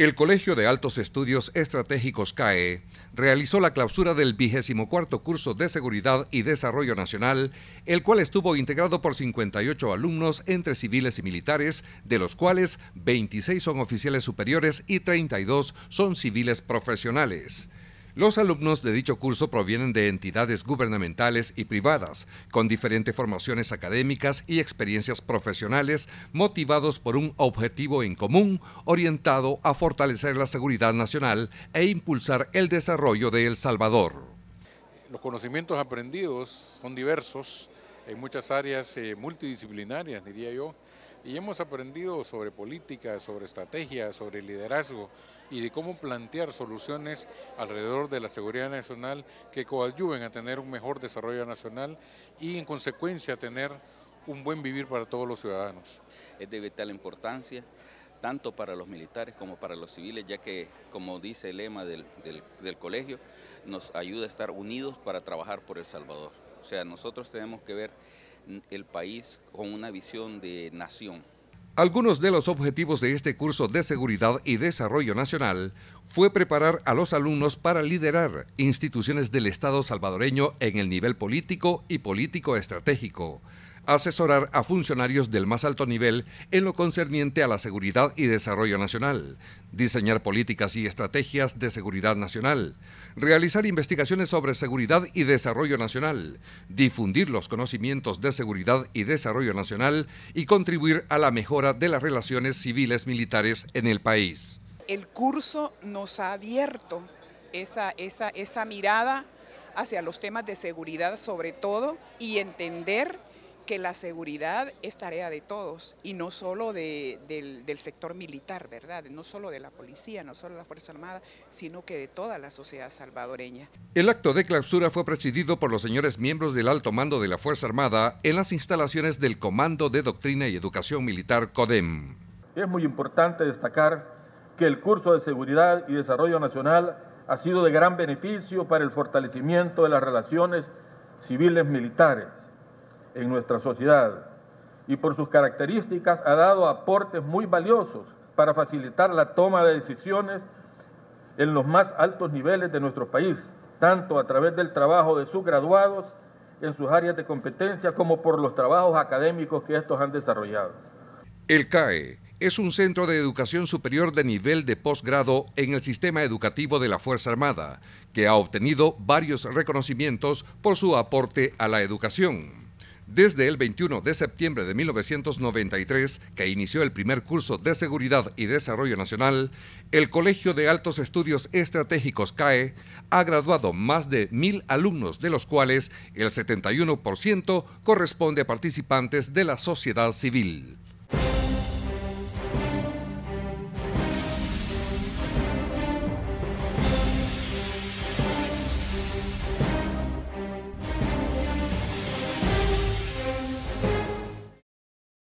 El Colegio de Altos Estudios Estratégicos CAE realizó la clausura del vigésimo cuarto curso de Seguridad y Desarrollo Nacional, el cual estuvo integrado por 58 alumnos entre civiles y militares, de los cuales 26 son oficiales superiores y 32 son civiles profesionales. Los alumnos de dicho curso provienen de entidades gubernamentales y privadas, con diferentes formaciones académicas y experiencias profesionales, motivados por un objetivo en común orientado a fortalecer la seguridad nacional e impulsar el desarrollo de El Salvador. Los conocimientos aprendidos son diversos en muchas áreas eh, multidisciplinarias, diría yo, y hemos aprendido sobre política, sobre estrategia, sobre liderazgo y de cómo plantear soluciones alrededor de la seguridad nacional que coadyuven a tener un mejor desarrollo nacional y en consecuencia tener un buen vivir para todos los ciudadanos. Es de vital importancia tanto para los militares como para los civiles, ya que, como dice el lema del, del colegio, nos ayuda a estar unidos para trabajar por El Salvador. O sea, nosotros tenemos que ver el país con una visión de nación. Algunos de los objetivos de este curso de Seguridad y Desarrollo Nacional fue preparar a los alumnos para liderar instituciones del Estado salvadoreño en el nivel político y político estratégico asesorar a funcionarios del más alto nivel en lo concerniente a la seguridad y desarrollo nacional, diseñar políticas y estrategias de seguridad nacional, realizar investigaciones sobre seguridad y desarrollo nacional, difundir los conocimientos de seguridad y desarrollo nacional y contribuir a la mejora de las relaciones civiles militares en el país. El curso nos ha abierto esa, esa, esa mirada hacia los temas de seguridad sobre todo y entender que la seguridad es tarea de todos y no solo del, del, sector militar, ¿verdad? No solo de la policía, no solo de la Fuerza Armada, sino que de toda la sociedad salvadoreña. El acto de clausura fue presidido por los señores miembros del alto mando de la Fuerza Armada en las instalaciones del Comando de Doctrina y Educación Militar CODEM. Es muy importante destacar que el curso de Seguridad y Desarrollo Nacional ha sido de gran beneficio para el fortalecimiento de las relaciones civiles militares en nuestra sociedad y por sus características ha dado aportes muy valiosos para facilitar la toma de decisiones en los más altos niveles de nuestro país, tanto a través del trabajo de sus graduados en sus áreas de competencia como por los trabajos académicos que estos han desarrollado. El CAE es un centro de educación superior de nivel de posgrado en el sistema educativo de la Fuerza Armada, que ha obtenido varios reconocimientos por su aporte a la educación. Desde el 21 de septiembre de 1993, que inició el primer curso de Seguridad y Desarrollo Nacional, el Colegio de Altos Estudios Estratégicos CAE ha graduado más de mil alumnos, de los cuales el 71% corresponde a participantes de la sociedad civil.